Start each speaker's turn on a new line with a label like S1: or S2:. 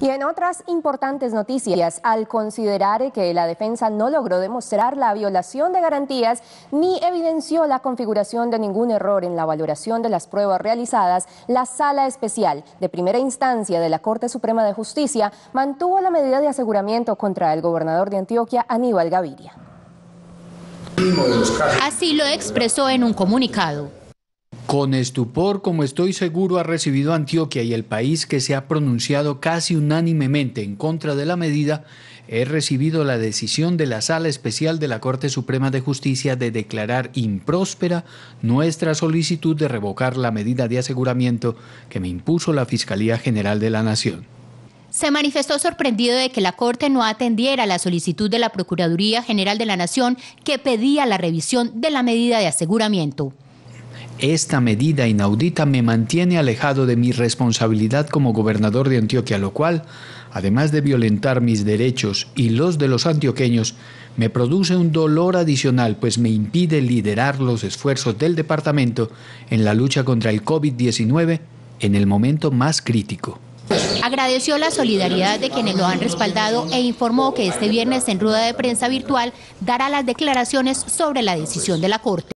S1: Y en otras importantes noticias, al considerar que la defensa no logró demostrar la violación de garantías ni evidenció la configuración de ningún error en la valoración de las pruebas realizadas, la Sala Especial de Primera Instancia de la Corte Suprema de Justicia mantuvo la medida de aseguramiento contra el gobernador de Antioquia, Aníbal Gaviria.
S2: Así lo expresó en un comunicado.
S3: Con estupor, como estoy seguro, ha recibido Antioquia y el país que se ha pronunciado casi unánimemente en contra de la medida, he recibido la decisión de la Sala Especial de la Corte Suprema de Justicia de declarar impróspera nuestra solicitud de revocar la medida de aseguramiento que me impuso la Fiscalía General de la Nación.
S2: Se manifestó sorprendido de que la Corte no atendiera la solicitud de la Procuraduría General de la Nación que pedía la revisión de la medida de aseguramiento.
S3: Esta medida inaudita me mantiene alejado de mi responsabilidad como gobernador de Antioquia, lo cual, además de violentar mis derechos y los de los antioqueños, me produce un dolor adicional, pues me impide liderar los esfuerzos del departamento en la lucha contra el COVID-19 en el momento más crítico.
S2: Agradeció la solidaridad de quienes lo han respaldado e informó que este viernes en rueda de prensa virtual dará las declaraciones sobre la decisión de la Corte.